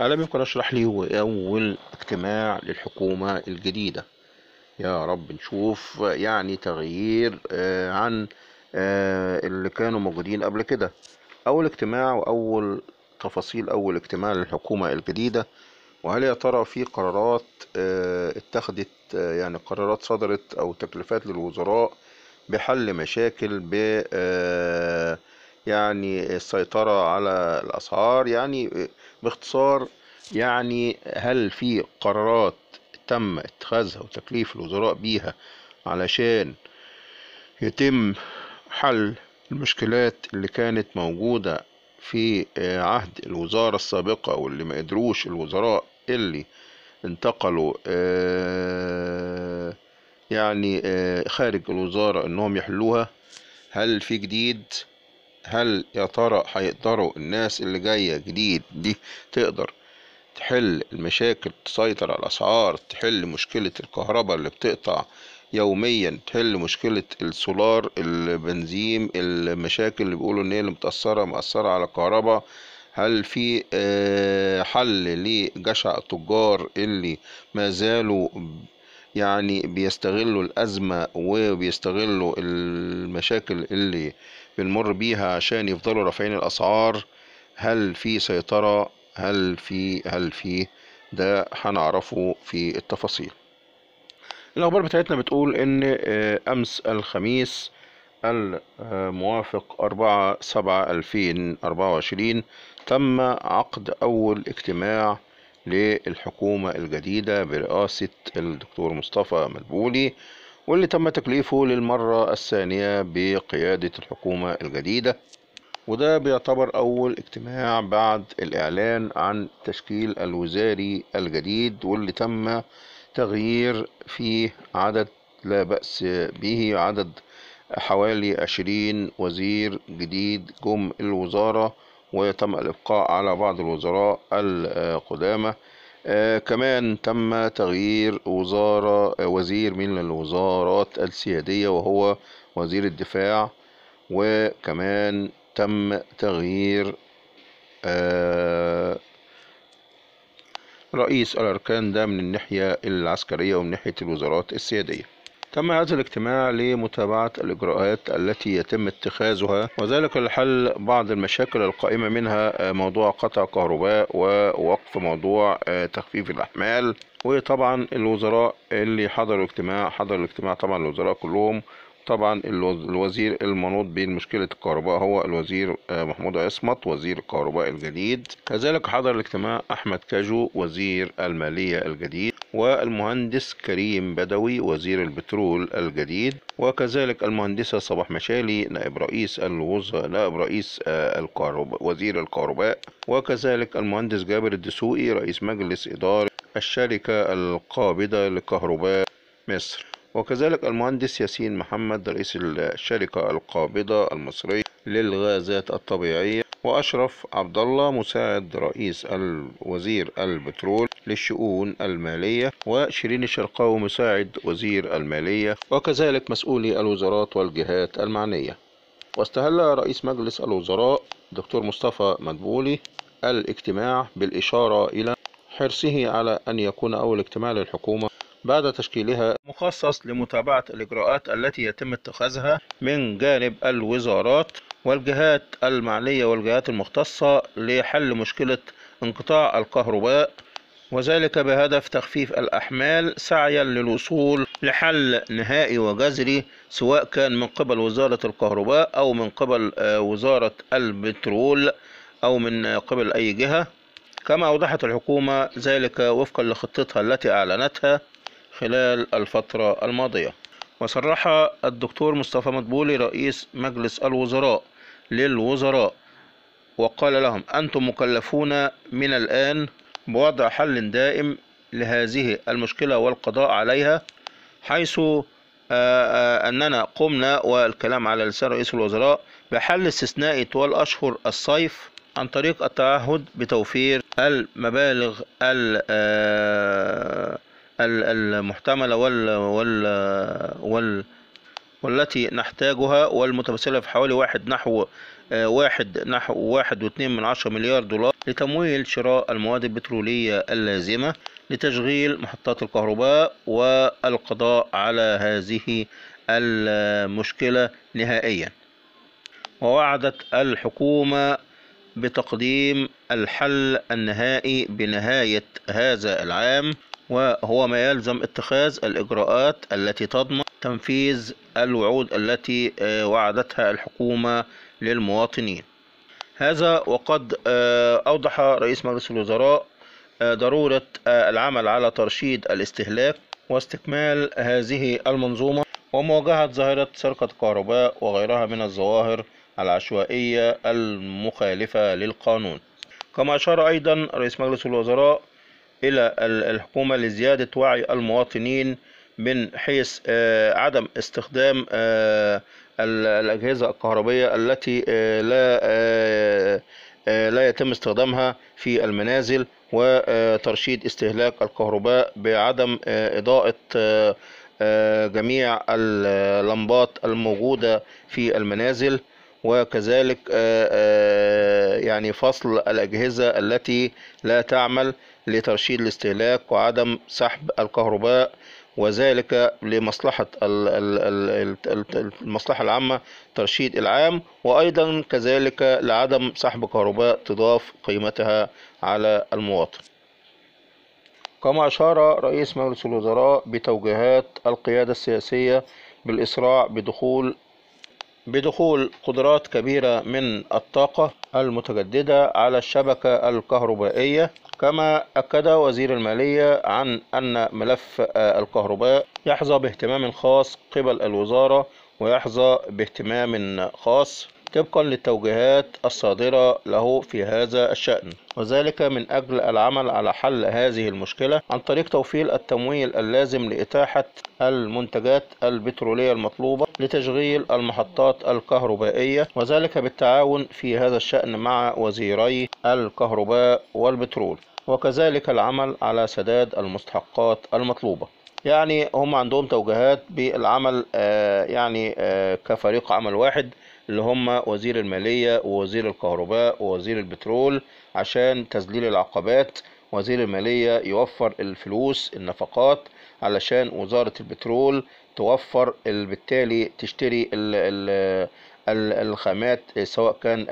على يمكن أشرح لي هو أول اجتماع للحكومة الجديدة يا رب نشوف يعني تغيير آه، عن آه، اللي كانوا موجودين قبل كده أول اجتماع وأول تفاصيل أول اجتماع للحكومة الجديدة وهل يا ترى في قرارات آه، اتخذت يعني قرارات صدرت أو تكليفات للوزراء بحل مشاكل ب يعني السيطرة على الأسعار يعني باختصار يعني هل في قرارات تم اتخاذها وتكليف الوزراء بيها علشان يتم حل المشكلات اللي كانت موجودة في عهد الوزارة السابقة واللي ما قدروش الوزراء اللي انتقلوا آه، يعني آه، خارج الوزارة انهم يحلوها هل في جديد هل يا ترى هيقدروا الناس اللي جاية جديد دي تقدر تحل المشاكل تسيطر على الأسعار تحل مشكلة الكهرباء اللي بتقطع يوميا تحل مشكلة السولار البنزين المشاكل اللي بيقولوا إن هي اللي متأثرة مأثرة على الكهرباء هل في آه، حل لجشع التجار اللي ما زالوا يعني بيستغلوا الأزمة وبيستغلوا المشاكل اللي بنمر بيها عشان يفضلوا رافعين الأسعار هل في سيطرة هل في هل في ده هنعرفه في التفاصيل الأخبار بتاعتنا بتقول إن آه، أمس الخميس الموافق أربعة سبعة ألفين أربعة وعشرين تم عقد أول اجتماع للحكومة الجديدة برئاسة الدكتور مصطفى مدبولي واللي تم تكليفه للمرة الثانية بقيادة الحكومة الجديدة وده بيعتبر أول اجتماع بعد الإعلان عن تشكيل الوزاري الجديد واللي تم تغيير فيه عدد لا بأس به عدد حوالي عشرين وزير جديد جم الوزارة وتم الإبقاء على بعض الوزراء القدامى آه، كمان تم تغيير وزارة آه، وزير من الوزارات السيادية وهو وزير الدفاع وكمان تم تغيير آه، رئيس الأركان ده من الناحية العسكرية ومن ناحية الوزارات السيادية تم هذا الاجتماع لمتابعة الإجراءات التي يتم اتخاذها وذلك لحل بعض المشاكل القائمة منها آه، موضوع قطع كهرباء ووقف موضوع آه، تخفيف الأحمال وطبعا الوزراء اللي حضروا الاجتماع حضر الاجتماع طبعا الوزراء كلهم طبعا الوزير المنوط بين مشكلة الكهرباء هو الوزير آه، محمود عصمت وزير الكهرباء الجديد كذلك حضر الاجتماع أحمد كاجو وزير المالية الجديد والمهندس كريم بدوي وزير البترول الجديد وكذلك المهندسة صباح مشالي نائب رئيس الوزراء نائب رئيس آه، الكهرباء وزير الكهرباء وكذلك المهندس جابر الدسوقي رئيس مجلس إدارة الشركة القابضة لكهرباء مصر وكذلك المهندس ياسين محمد رئيس الشركة القابضة المصرية للغازات الطبيعية وأشرف عبد الله مساعد رئيس الوزير البترول للشؤون المالية وشيرين الشرقاوي مساعد وزير المالية وكذلك مسؤولي الوزارات والجهات المعنية واستهل رئيس مجلس الوزراء دكتور مصطفى مدبولي الاجتماع بالإشارة إلى حرصه على أن يكون أول اجتماع للحكومة بعد تشكيلها مخصص لمتابعة الإجراءات التي يتم اتخاذها من جانب الوزارات والجهات المعنية والجهات المختصة لحل مشكلة انقطاع الكهرباء وذلك بهدف تخفيف الأحمال سعيا للوصول لحل نهائي وجذري سواء كان من قبل وزارة الكهرباء أو من قبل آه، وزارة البترول أو من قبل أي جهة كما أوضحت الحكومة ذلك وفقا لخطتها التي أعلنتها خلال الفترة الماضية وصرح الدكتور مصطفى مدبولي رئيس مجلس الوزراء للوزراء وقال لهم أنتم مكلفون من الآن بوضع حل دائم لهذه المشكلة والقضاء عليها حيث آه، آه، أننا قمنا والكلام على لسان رئيس الوزراء بحل استثنائي طوال أشهر الصيف عن طريق التعهد بتوفير المبالغ آه، المحتملة وال وال وال والتي نحتاجها والمتمثلة في حوالي واحد نحو آه، واحد نحو واحد واثنين من عشرة مليار دولار لتمويل شراء المواد البترولية اللازمة لتشغيل محطات الكهرباء والقضاء على هذه المشكلة نهائيا ووعدت الحكومة بتقديم الحل النهائي بنهاية هذا العام وهو ما يلزم اتخاذ الإجراءات التي تضمن تنفيذ الوعود التي آه، وعدتها الحكومة للمواطنين هذا وقد آه، أوضح رئيس مجلس الوزراء آه، ضرورة العمل على ترشيد الاستهلاك واستكمال هذه المنظومة ومواجهة ظاهرة سرقة الكهرباء وغيرها من الظواهر العشوائية المخالفة للقانون كما أشار أيضا رئيس مجلس الوزراء إلى الحكومة لزيادة وعي المواطنين من حيث آه، عدم استخدام آه، الأجهزة الكهربية التي آه، لا لا يتم استخدامها في المنازل وترشيد استهلاك الكهرباء بعدم إضاءة جميع اللمبات الموجودة في المنازل وكذلك آه، آه، يعني فصل الأجهزة التي لا تعمل لترشيد الاستهلاك وعدم سحب الكهرباء وذلك لمصلحة المصلحة العامة ترشيد العام وأيضا كذلك لعدم سحب كهرباء تضاف قيمتها على المواطن كما أشار رئيس مجلس الوزراء بتوجيهات القيادة السياسية بالإسراع بدخول بدخول قدرات كبيرة من الطاقة المتجددة على الشبكة الكهربائية كما أكد وزير المالية عن أن ملف آه، الكهرباء يحظى باهتمام خاص قبل الوزارة ويحظى باهتمام خاص طبقا للتوجيهات الصادرة له في هذا الشأن وذلك من أجل العمل على حل هذه المشكلة عن طريق توفير التمويل اللازم لإتاحة المنتجات البترولية المطلوبة لتشغيل المحطات الكهربائية وذلك بالتعاون في هذا الشأن مع وزيري الكهرباء والبترول وكذلك العمل على سداد المستحقات المطلوبة يعني هم عندهم توجيهات بالعمل آه، يعني آه، كفريق عمل واحد اللي هم وزير المالية ووزير الكهرباء ووزير البترول عشان تذليل العقبات وزير المالية يوفر الفلوس النفقات علشان وزارة البترول توفر بالتالي تشتري ال ال الخامات سواء كان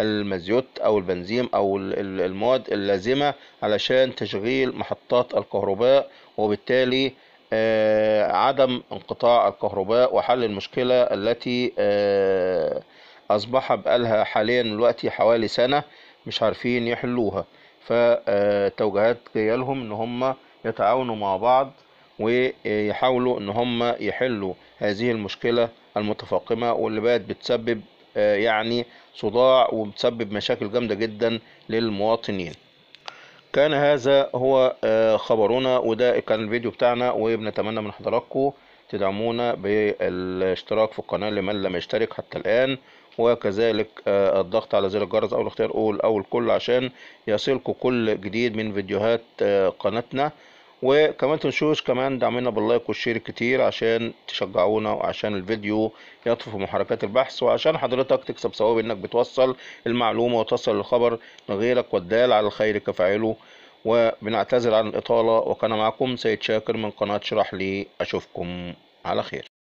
المزيوت او البنزين او المواد اللازمة علشان تشغيل محطات الكهرباء وبالتالي آه، عدم انقطاع الكهرباء وحل المشكلة التي آه، أصبح بقالها حاليا دلوقتي حوالي سنة مش عارفين يحلوها فتوجهات آه، جاية لهم إن هم يتعاونوا مع بعض ويحاولوا إن هم يحلوا هذه المشكلة المتفاقمة واللي بقت بتسبب يعني صداع وبتسبب مشاكل جامدة جدا للمواطنين كان هذا هو آه، خبرنا وده كان الفيديو بتاعنا وبنتمنى من حضراتكم تدعمونا بالاشتراك في القناة لمن لم يشترك حتى الآن وكذلك آه، الضغط على زر الجرس أو الاختيار أول أو الكل عشان يصلكم كل جديد من فيديوهات آه، قناتنا وكمان تنشوش كمان دعمنا باللايك والشير كتير عشان تشجعونا وعشان الفيديو يطفو في محركات البحث وعشان حضرتك تكسب ثواب انك بتوصل المعلومة وتصل الخبر لغيرك والدال على الخير كفاعله وبنعتذر عن الإطالة وكان معكم سيد شاكر من قناة شرح لي أشوفكم على خير